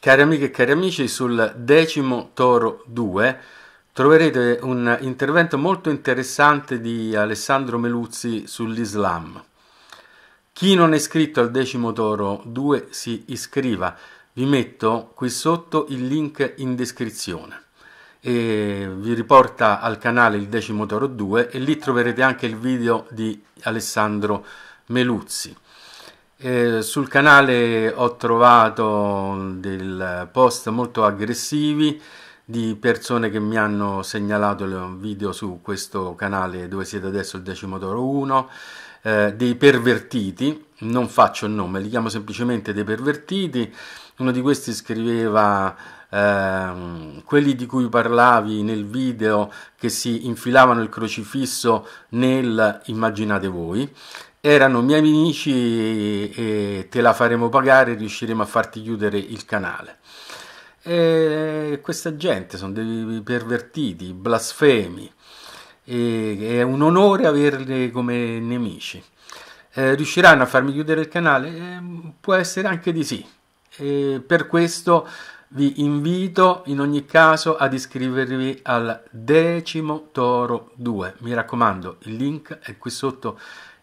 Cari amiche e cari amici, sul decimo Toro 2 troverete un intervento molto interessante di Alessandro Meluzzi sull'Islam. Chi non è iscritto al decimo Toro 2 si iscriva. Vi metto qui sotto il link in descrizione e vi riporta al canale il decimo Toro 2 e lì troverete anche il video di Alessandro Meluzzi. Eh, sul canale ho trovato dei post molto aggressivi di persone che mi hanno segnalato un video su questo canale dove siete adesso il Decimotoro 1, eh, dei pervertiti non faccio il nome, li chiamo semplicemente dei pervertiti. Uno di questi scriveva ehm, quelli di cui parlavi nel video che si infilavano il crocifisso nel immaginate voi. Erano miei amici e, e te la faremo pagare, riusciremo a farti chiudere il canale. E questa gente sono dei pervertiti, blasfemi, e è un onore averli come nemici. Eh, riusciranno a farmi chiudere il canale? Eh, può essere anche di sì. Eh, per questo vi invito in ogni caso ad iscrivervi al decimo Toro 2. Mi raccomando, il link è qui sotto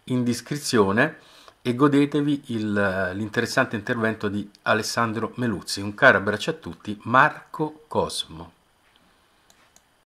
in descrizione e godetevi il, l'interessante intervento di Alessandro Meluzzi. Un caro abbraccio a tutti, Marco Cosmo.